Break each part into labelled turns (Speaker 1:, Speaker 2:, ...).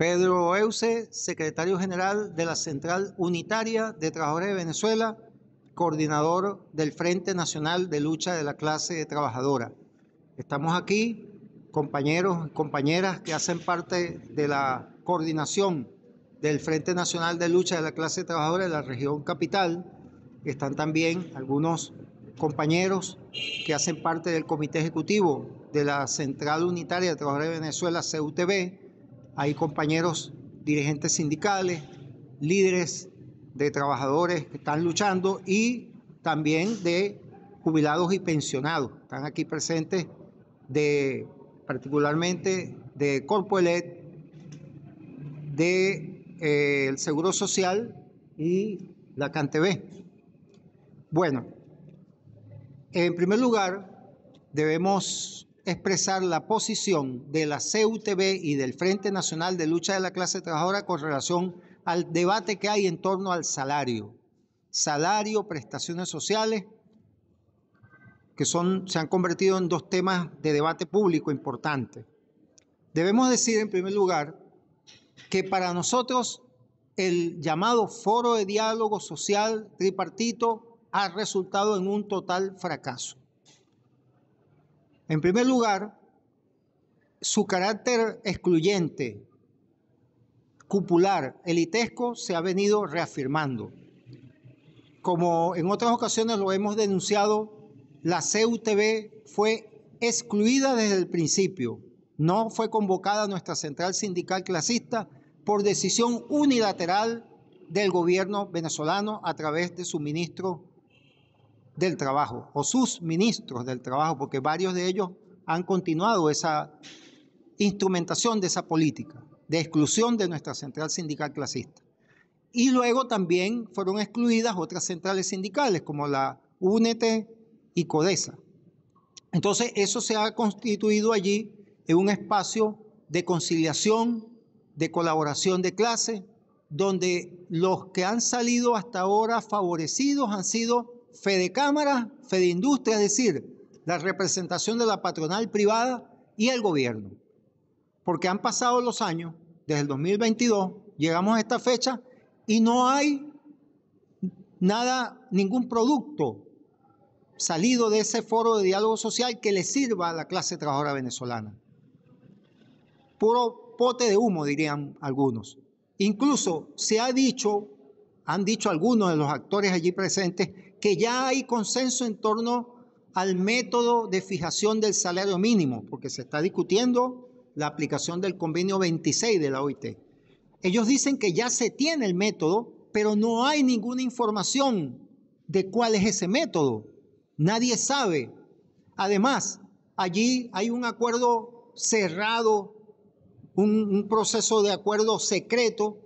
Speaker 1: Pedro Euse, secretario general de la Central Unitaria de Trabajadores de Venezuela, coordinador del Frente Nacional de Lucha de la Clase Trabajadora. Estamos aquí, compañeros y compañeras que hacen parte de la coordinación del Frente Nacional de Lucha de la Clase Trabajadora de la región capital. Están también algunos compañeros que hacen parte del Comité Ejecutivo de la Central Unitaria de Trabajadores de Venezuela, CUTV, hay compañeros dirigentes sindicales, líderes de trabajadores que están luchando y también de jubilados y pensionados. Están aquí presentes de particularmente de Corpo de eh, el Seguro Social y la CanTV. Bueno, en primer lugar, debemos expresar la posición de la CUTB y del Frente Nacional de Lucha de la Clase Trabajadora con relación al debate que hay en torno al salario. Salario, prestaciones sociales, que son, se han convertido en dos temas de debate público importantes. Debemos decir, en primer lugar, que para nosotros el llamado foro de diálogo social tripartito ha resultado en un total fracaso. En primer lugar, su carácter excluyente, cupular, elitesco, se ha venido reafirmando. Como en otras ocasiones lo hemos denunciado, la CUTV fue excluida desde el principio. No fue convocada nuestra central sindical clasista por decisión unilateral del gobierno venezolano a través de su ministro del Trabajo o sus ministros del Trabajo, porque varios de ellos han continuado esa instrumentación de esa política de exclusión de nuestra central sindical clasista. Y luego también fueron excluidas otras centrales sindicales como la UNET y CODESA. Entonces eso se ha constituido allí en un espacio de conciliación, de colaboración de clase, donde los que han salido hasta ahora favorecidos han sido Fede Cámara, de Industria, es decir, la representación de la patronal privada y el gobierno. Porque han pasado los años, desde el 2022, llegamos a esta fecha y no hay nada, ningún producto salido de ese foro de diálogo social que le sirva a la clase trabajadora venezolana. Puro pote de humo, dirían algunos. Incluso se ha dicho, han dicho algunos de los actores allí presentes, que ya hay consenso en torno al método de fijación del salario mínimo, porque se está discutiendo la aplicación del convenio 26 de la OIT. Ellos dicen que ya se tiene el método, pero no hay ninguna información de cuál es ese método. Nadie sabe. Además, allí hay un acuerdo cerrado, un, proceso de acuerdo secreto,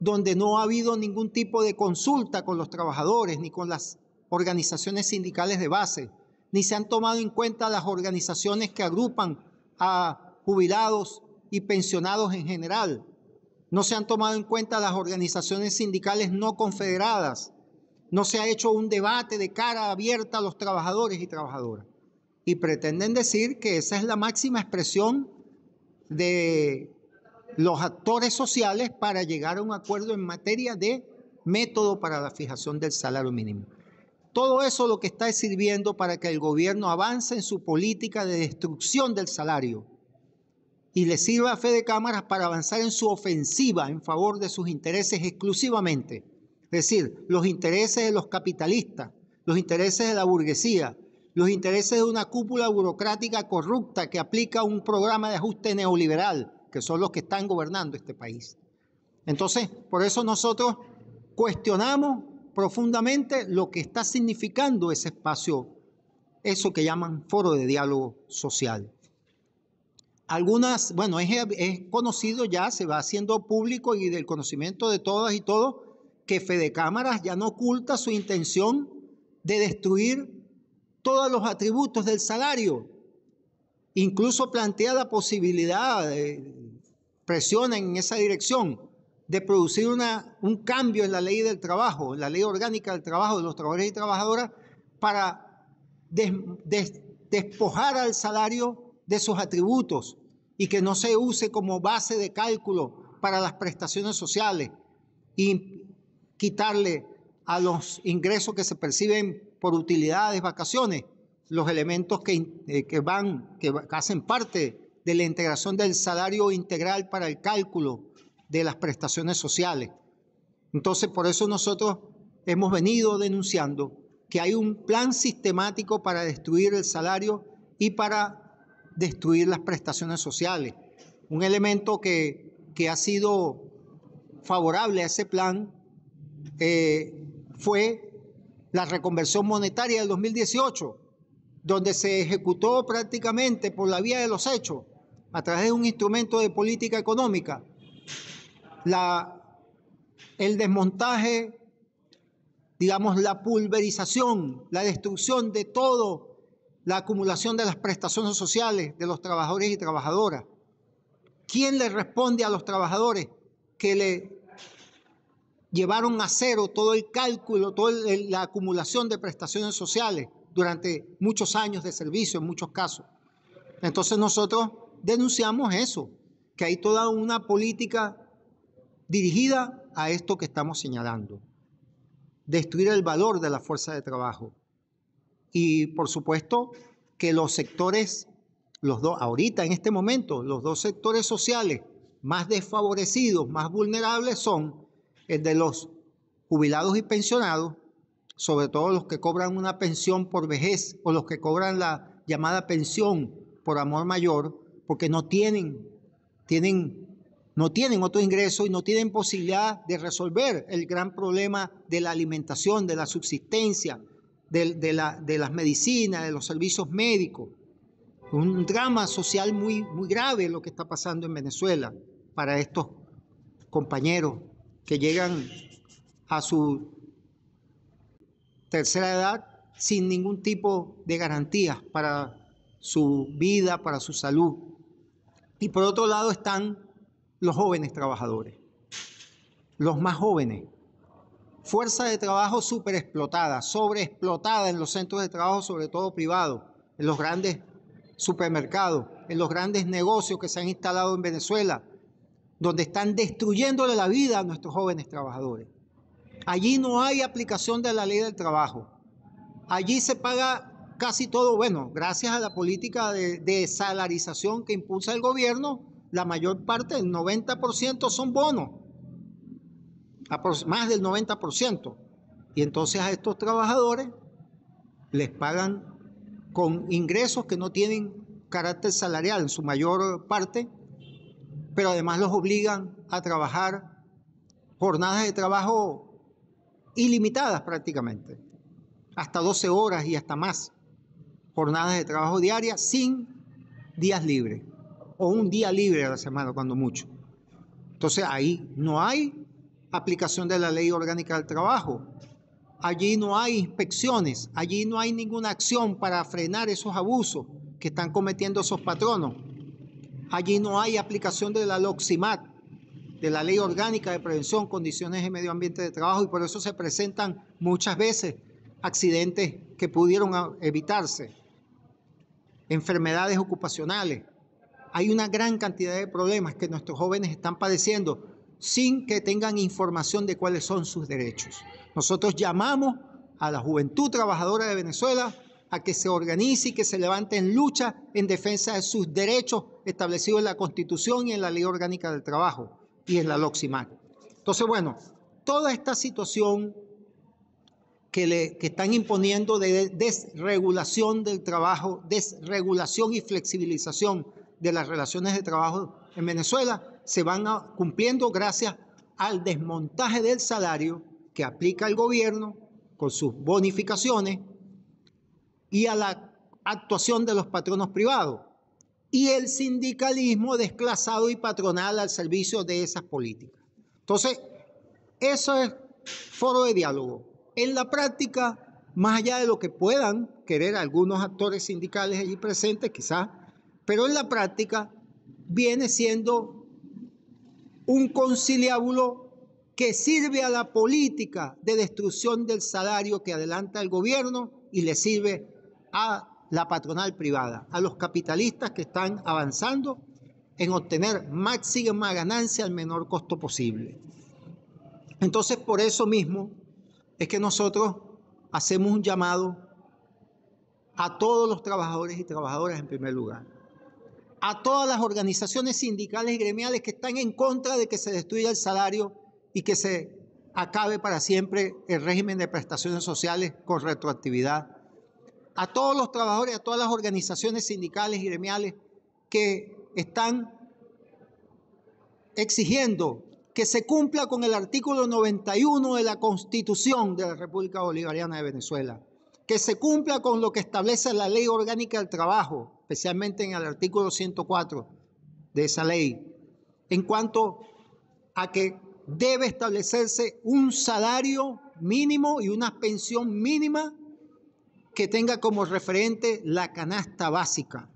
Speaker 1: donde no ha habido ningún tipo de consulta con los trabajadores ni con las organizaciones sindicales de base, ni se han tomado en cuenta las organizaciones que agrupan a jubilados y pensionados en general. No se han tomado en cuenta las organizaciones sindicales no confederadas. No se ha hecho un debate de cara abierta a los trabajadores y trabajadoras. Y pretenden decir que esa es la máxima expresión de los actores sociales para llegar a un acuerdo en materia de método para la fijación del salario mínimo. Todo eso lo que está sirviendo para que el gobierno avance en su política de destrucción del salario y le sirva a de Cámaras para avanzar en su ofensiva en favor de sus intereses exclusivamente. Es decir, los intereses de los capitalistas, los intereses de la burguesía, los intereses de una cúpula burocrática corrupta que aplica un programa de ajuste neoliberal, que son los que están gobernando este país. Entonces, por eso nosotros cuestionamos profundamente lo que está significando ese espacio, eso que llaman foro de diálogo social. Algunas, bueno, es, conocido ya, se va haciendo público y del conocimiento de todas y todos, que Fede Cámaras ya no oculta su intención de destruir todos los atributos del salario. Incluso plantea la posibilidad, de, presiona en esa dirección de producir una, un cambio en la ley del trabajo, en la ley orgánica del trabajo de los trabajadores y trabajadoras, para despojar al salario de sus atributos y que no se use como base de cálculo para las prestaciones sociales y quitarle a los ingresos que se perciben por utilidades, vacaciones, los elementos que, eh, van, que hacen parte de la integración del salario integral para el cálculo de las prestaciones sociales. Entonces, por eso nosotros hemos venido denunciando que hay un plan sistemático para destruir el salario y para destruir las prestaciones sociales. Un elemento que, ha sido favorable a ese plan eh, fue la reconversión monetaria del 2018, donde se ejecutó prácticamente por la vía de los hechos, a través de un instrumento de política económica, el desmontaje, digamos, la pulverización, la destrucción de todo, la acumulación de las prestaciones sociales de los trabajadores y trabajadoras. ¿Quién le responde a los trabajadores que le llevaron a cero todo el cálculo, toda la acumulación de prestaciones sociales durante muchos años de servicio en muchos casos? Entonces nosotros denunciamos eso, que hay toda una política dirigida a esto que estamos señalando. Destruir el valor de la fuerza de trabajo. Y por supuesto que los sectores, los dos, ahorita en este momento, los dos sectores sociales más desfavorecidos, más vulnerables son el de los jubilados y pensionados, sobre todo los que cobran una pensión por vejez o los que cobran la llamada pensión por amor mayor, porque no tienen, tienen no tienen otro ingreso y no tienen posibilidad de resolver el gran problema de la alimentación, de la subsistencia, de, las medicinas, de los servicios médicos. Un drama social muy, muy grave lo que está pasando en Venezuela para estos compañeros que llegan a su tercera edad sin ningún tipo de garantía para su vida, para su salud. Y por otro lado están los jóvenes trabajadores, los más jóvenes. Fuerza de trabajo super explotada, sobreexplotada en los centros de trabajo, sobre todo privados, en los grandes supermercados, en los grandes negocios que se han instalado en Venezuela, donde están destruyéndole la vida a nuestros jóvenes trabajadores. Allí no hay aplicación de la ley del trabajo. Allí se paga casi todo, bueno, gracias a la política de, de salarización que impulsa el gobierno, la mayor parte, el 90% son bonos, más del 90%. Y entonces a estos trabajadores les pagan con ingresos que no tienen carácter salarial en su mayor parte, pero además los obligan a trabajar jornadas de trabajo ilimitadas prácticamente, hasta 12 horas y hasta más, jornadas de trabajo diarias sin días libres o un día libre a la semana, cuando mucho. Entonces ahí no hay aplicación de la ley orgánica del trabajo. Allí no hay inspecciones, allí no hay ninguna acción para frenar esos abusos que están cometiendo esos patronos. Allí no hay aplicación de la LOXIMAT, de la Ley Orgánica de Prevención, Condiciones y Medio Ambiente de Trabajo, y por eso se presentan muchas veces accidentes que pudieron evitarse, enfermedades ocupacionales hay una gran cantidad de problemas que nuestros jóvenes están padeciendo sin que tengan información de cuáles son sus derechos. Nosotros llamamos a la juventud trabajadora de Venezuela a que se organice y que se levante en lucha en defensa de sus derechos establecidos en la Constitución y en la Ley Orgánica del Trabajo y en la LOXIMAC. Entonces, bueno, toda esta situación que, le, que están imponiendo de desregulación del trabajo, desregulación y flexibilización de las relaciones de trabajo en Venezuela se van cumpliendo gracias al desmontaje del salario que aplica el gobierno con sus bonificaciones y a la actuación de los patronos privados y el sindicalismo desplazado y patronal al servicio de esas políticas. Entonces, eso es foro de diálogo. En la práctica, más allá de lo que puedan querer algunos actores sindicales allí presentes, quizás pero en la práctica viene siendo un conciliábulo que sirve a la política de destrucción del salario que adelanta el gobierno y le sirve a la patronal privada, a los capitalistas que están avanzando en obtener máxima ganancia al menor costo posible. Entonces, por eso mismo es que nosotros hacemos un llamado a todos los trabajadores y trabajadoras en primer lugar a todas las organizaciones sindicales y gremiales que están en contra de que se destruya el salario y que se acabe para siempre el régimen de prestaciones sociales con retroactividad. A todos los trabajadores, a todas las organizaciones sindicales y gremiales que están exigiendo que se cumpla con el artículo 91 de la Constitución de la República Bolivariana de Venezuela, que se cumpla con lo que establece la Ley Orgánica del Trabajo, especialmente en el artículo 104 de esa ley, en cuanto a que debe establecerse un salario mínimo y una pensión mínima que tenga como referente la canasta básica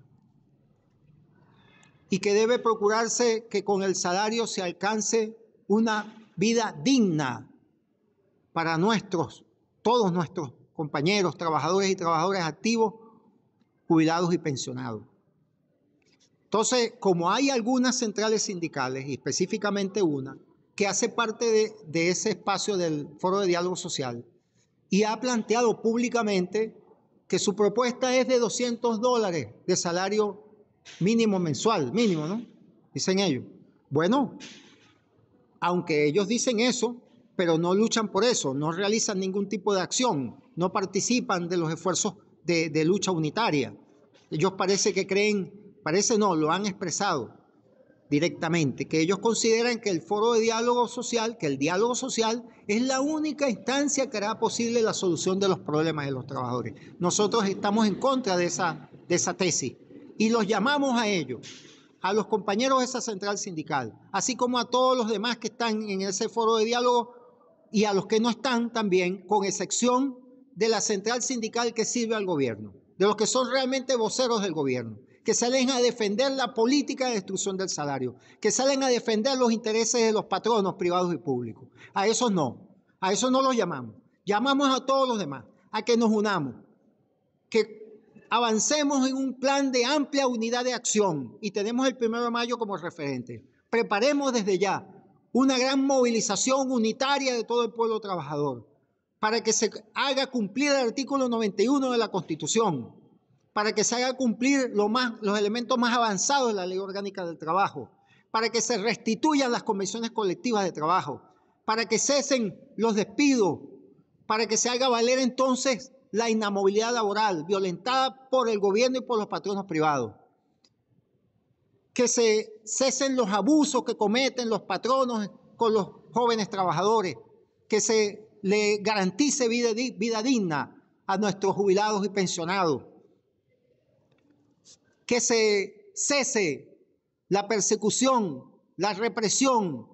Speaker 1: y que debe procurarse que con el salario se alcance una vida digna para nuestros, todos nuestros compañeros, trabajadores y trabajadoras activos jubilados y pensionados. Entonces, como hay algunas centrales sindicales, específicamente una, que hace parte de, de, ese espacio del Foro de Diálogo Social y ha planteado públicamente que su propuesta es de 200 dólares de salario mínimo mensual, mínimo, ¿no? Dicen ellos. Bueno, aunque ellos dicen eso, pero no luchan por eso, no realizan ningún tipo de acción, no participan de los esfuerzos de, lucha unitaria. Ellos parece que creen, parece no, lo han expresado directamente, que ellos consideran que el foro de diálogo social, que el diálogo social es la única instancia que hará posible la solución de los problemas de los trabajadores. Nosotros estamos en contra de esa, de esa tesis y los llamamos a ellos, a los compañeros de esa central sindical, así como a todos los demás que están en ese foro de diálogo y a los que no están también, con excepción de la central sindical que sirve al gobierno, de los que son realmente voceros del gobierno, que salen a defender la política de destrucción del salario, que salen a defender los intereses de los patronos privados y públicos. A esos no, a esos no los llamamos. Llamamos a todos los demás, a que nos unamos, que avancemos en un plan de amplia unidad de acción y tenemos el primero de mayo como referente. Preparemos desde ya una gran movilización unitaria de todo el pueblo trabajador para que se haga cumplir el artículo 91 de la Constitución, para que se haga cumplir los elementos más avanzados de la Ley Orgánica del Trabajo, para que se restituyan las convenciones colectivas de trabajo, para que cesen los despidos, para que se haga valer entonces la inamovilidad laboral violentada por el gobierno y por los patronos privados. Que se cesen los abusos que cometen los patronos con los jóvenes trabajadores, que se le garantice vida, vida digna a nuestros jubilados y pensionados. Que se cese la persecución, la represión,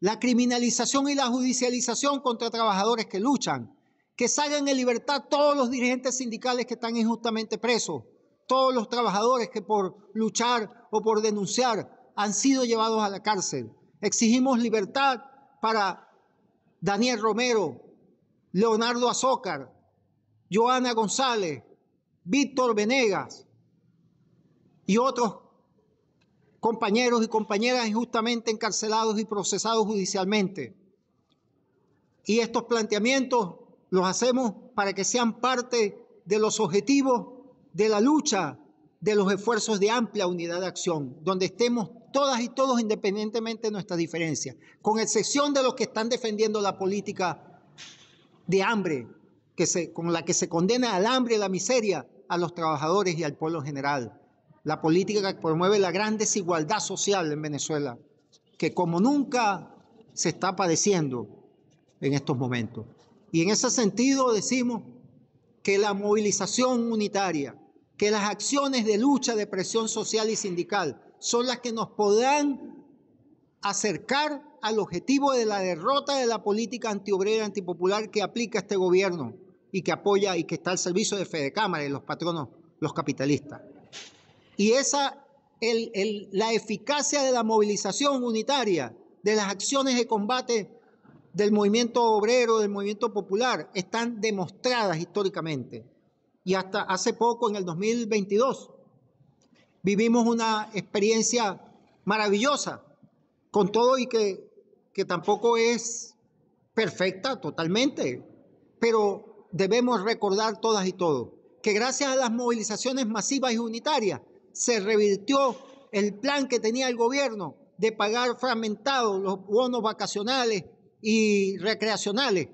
Speaker 1: la criminalización y la judicialización contra trabajadores que luchan. Que salgan en libertad todos los dirigentes sindicales que están injustamente presos, todos los trabajadores que por luchar o por denunciar han sido llevados a la cárcel. Exigimos libertad para Daniel Romero, Leonardo Azócar, Joana González, Víctor Venegas y otros compañeros y compañeras injustamente encarcelados y procesados judicialmente. Y estos planteamientos los hacemos para que sean parte de los objetivos de la lucha, de los esfuerzos de amplia unidad de acción, donde estemos todas y todos independientemente de nuestras diferencias, con excepción de los que están defendiendo la política de hambre que se, con la que se condena al hambre y la miseria a los trabajadores y al pueblo general. La política que promueve la gran desigualdad social en Venezuela, que como nunca se está padeciendo en estos momentos. Y en ese sentido decimos que la movilización unitaria, que las acciones de lucha de presión social y sindical son las que nos podrán acercar al objetivo de la derrota de la política antiobrera, antipopular que aplica este gobierno y que apoya y que está al servicio de Fede Cámara y los patronos, los capitalistas. Y esa, la eficacia de la movilización unitaria, de las acciones de combate del movimiento obrero, del movimiento popular, están demostradas históricamente. Y hasta hace poco, en el 2022, vivimos una experiencia maravillosa, con todo y que que tampoco es perfecta totalmente, pero debemos recordar todas y todos que gracias a las movilizaciones masivas y unitarias se revirtió el plan que tenía el gobierno de pagar fragmentados los bonos vacacionales y recreacionales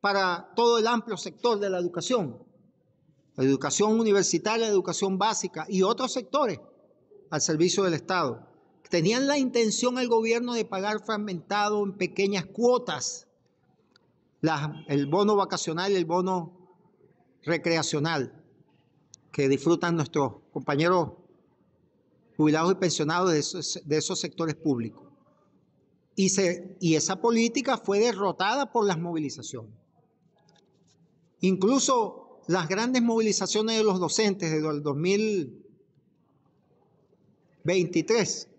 Speaker 1: para todo el amplio sector de la educación, la educación universitaria, la educación básica y otros sectores al servicio del Estado. Tenían la intención el gobierno de pagar fragmentado en pequeñas cuotas el bono vacacional, y el bono recreacional que disfrutan nuestros compañeros jubilados y pensionados de esos, sectores públicos. Y, y esa política fue derrotada por las movilizaciones. Incluso las grandes movilizaciones de los docentes desde el 2023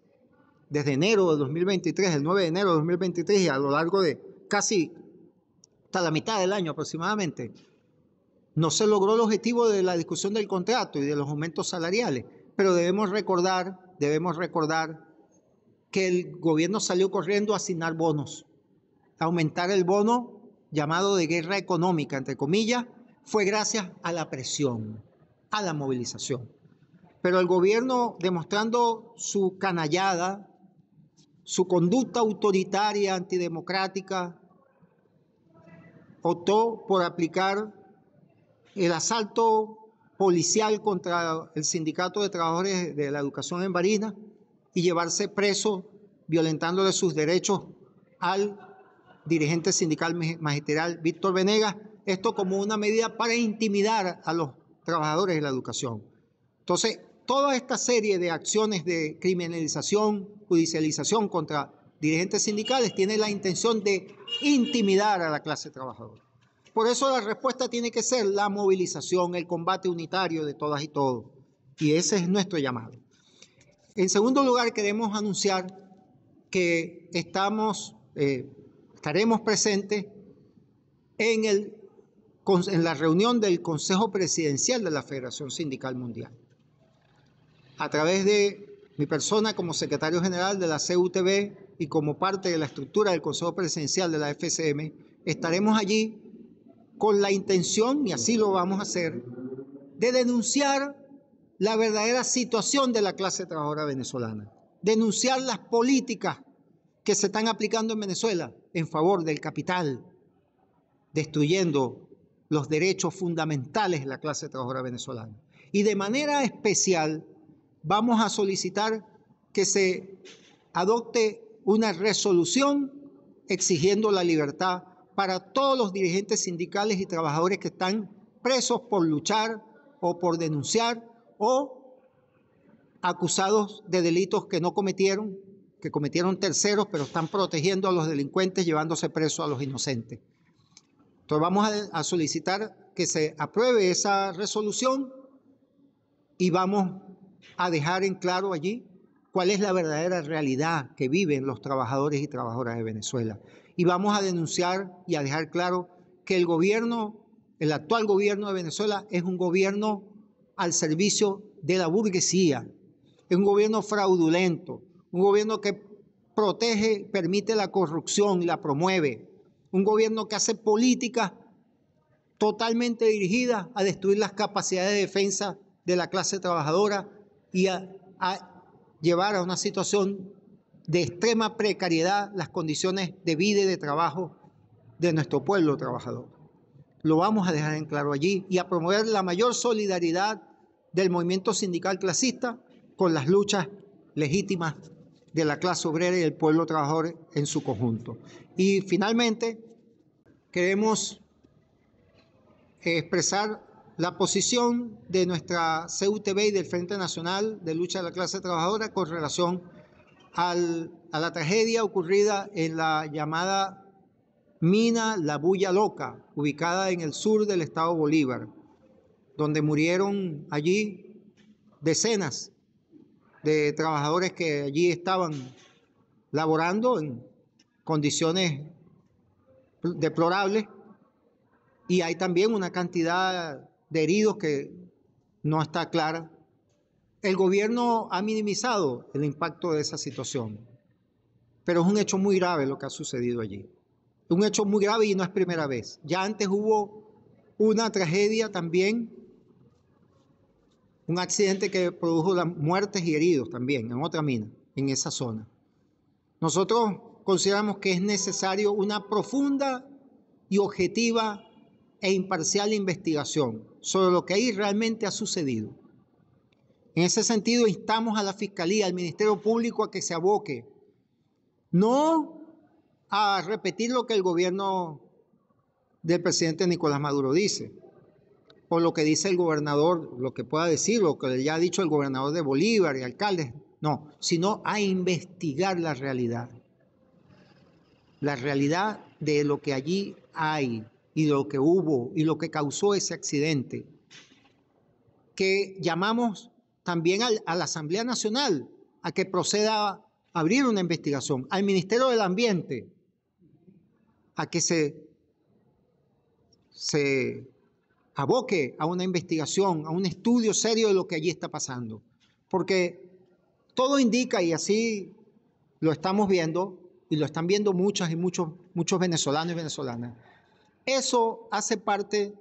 Speaker 1: desde enero de 2023, el 9 de enero de 2023 y a lo largo de casi hasta la mitad del año aproximadamente, no se logró el objetivo de la discusión del contrato y de los aumentos salariales, pero debemos recordar, debemos recordar que el gobierno salió corriendo a asignar bonos, a aumentar el bono llamado de guerra económica, entre comillas, fue gracias a la presión, a la movilización. Pero el gobierno, demostrando su canallada, su conducta autoritaria antidemocrática, optó por aplicar el asalto policial contra el sindicato de trabajadores de la educación en Barinas y llevarse preso violentándole sus derechos al dirigente sindical magisterial Víctor Venegas, esto como una medida para intimidar a los trabajadores de la educación. Entonces, toda esta serie de acciones de criminalización, judicialización contra dirigentes sindicales tiene la intención de intimidar a la clase trabajadora. Por eso la respuesta tiene que ser la movilización, el combate unitario de todas y todos. Y ese es nuestro llamado. En segundo lugar, queremos anunciar que estamos, eh, estaremos presentes en, el, en la reunión del Consejo Presidencial de la Federación Sindical Mundial a través de mi persona como secretario general de la CUTB y como parte de la estructura del Consejo Presidencial de la FCM, estaremos allí con la intención, y así lo vamos a hacer, de denunciar la verdadera situación de la clase trabajadora venezolana, denunciar las políticas que se están aplicando en Venezuela en favor del capital, destruyendo los derechos fundamentales de la clase trabajadora venezolana. Y de manera especial, vamos a solicitar que se adopte una resolución exigiendo la libertad para todos los dirigentes sindicales y trabajadores que están presos por luchar o por denunciar o acusados de delitos que no cometieron, que cometieron terceros, pero están protegiendo a los delincuentes, llevándose presos a los inocentes. Entonces vamos a, a solicitar que se apruebe esa resolución y vamos a dejar en claro allí cuál es la verdadera realidad que viven los trabajadores y trabajadoras de Venezuela. Y vamos a denunciar y a dejar claro que el gobierno, el actual gobierno de Venezuela, es un gobierno al servicio de la burguesía, es un gobierno fraudulento, un gobierno que protege, permite la corrupción y la promueve, un gobierno que hace políticas totalmente dirigidas a destruir las capacidades de defensa de la clase trabajadora, y a, llevar a una situación de extrema precariedad las condiciones de vida y de trabajo de nuestro pueblo trabajador. Lo vamos a dejar en claro allí y a promover la mayor solidaridad del movimiento sindical clasista con las luchas legítimas de la clase obrera y del pueblo trabajador en su conjunto. Y finalmente, queremos expresar la posición de nuestra CUTB y del Frente Nacional de Lucha de la Clase Trabajadora con relación a la tragedia ocurrida en la llamada mina La Bulla Loca, ubicada en el sur del estado Bolívar, donde murieron allí decenas de trabajadores que allí estaban laborando en condiciones deplorables y hay también una cantidad de heridos que no está clara. El gobierno ha minimizado el impacto de esa situación, pero es un hecho muy grave lo que ha sucedido allí. Un hecho muy grave y no es primera vez. Ya antes hubo una tragedia también, un accidente que produjo muertes y heridos también en otra mina, en esa zona. Nosotros consideramos que es necesario una profunda y objetiva e imparcial investigación sobre lo que ahí realmente ha sucedido. En ese sentido, instamos a la Fiscalía, al Ministerio Público a que se aboque, no a repetir lo que el gobierno del presidente Nicolás Maduro dice, o lo que dice el gobernador, lo que pueda decir, lo que ya ha dicho el gobernador de Bolívar y alcaldes, no, sino a investigar la realidad, la realidad de lo que allí hay, y lo que hubo y lo que causó ese accidente, que llamamos también a la Asamblea Nacional a que proceda a abrir una investigación, al Ministerio del Ambiente a que se, aboque a una investigación, a un estudio serio de lo que allí está pasando. Porque todo indica, y así lo estamos viendo, y lo están viendo muchas y muchos, muchos venezolanos y venezolanas, eso hace parte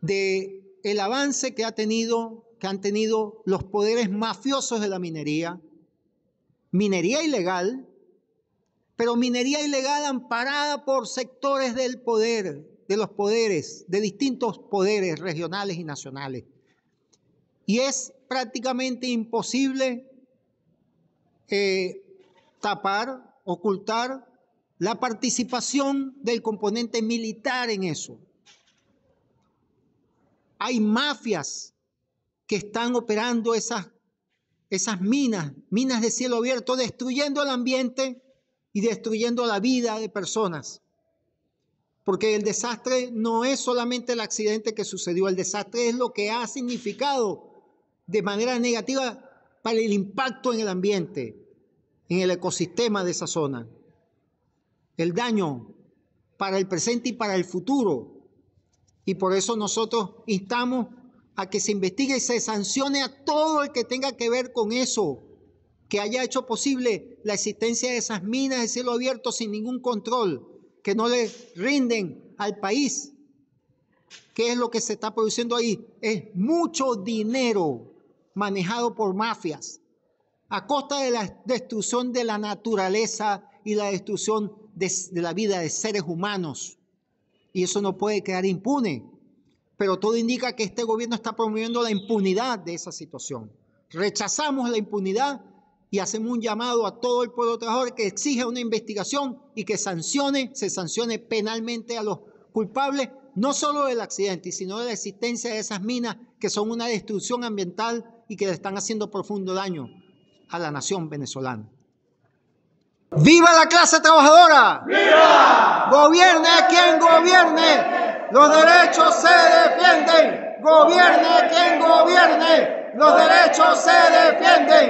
Speaker 1: de el avance que ha tenido que han tenido los poderes mafiosos de la minería, minería ilegal, pero minería ilegal amparada por sectores del poder, de los poderes, de distintos poderes regionales y nacionales. Y es prácticamente imposible eh, tapar, ocultar la participación del componente militar en eso. Hay mafias que están operando esas, esas minas, minas de cielo abierto, destruyendo el ambiente y destruyendo la vida de personas. Porque el desastre no es solamente el accidente que sucedió, el desastre es lo que ha significado de manera negativa para el impacto en el ambiente, en el ecosistema de esa zona el daño para el presente y para el futuro. Y por eso nosotros instamos a que se investigue y se sancione a todo el que tenga que ver con eso, que haya hecho posible la existencia de esas minas de cielo abierto sin ningún control, que no le rinden al país. ¿Qué es lo que se está produciendo ahí? Es mucho dinero manejado por mafias, a costa de la destrucción de la naturaleza y la destrucción de, la vida de seres humanos. Y eso no puede quedar impune. Pero todo indica que este gobierno está promoviendo la impunidad de esa situación. Rechazamos la impunidad y hacemos un llamado a todo el pueblo trabajador que exige una investigación y que sancione, se sancione penalmente a los culpables, no solo del accidente, sino de la existencia de esas minas que son una destrucción ambiental y que le están haciendo profundo daño a la nación venezolana. ¡Viva la clase trabajadora! ¡Viva! Gobierne quien gobierne, los derechos se defienden. Gobierne quien gobierne, los derechos se defienden.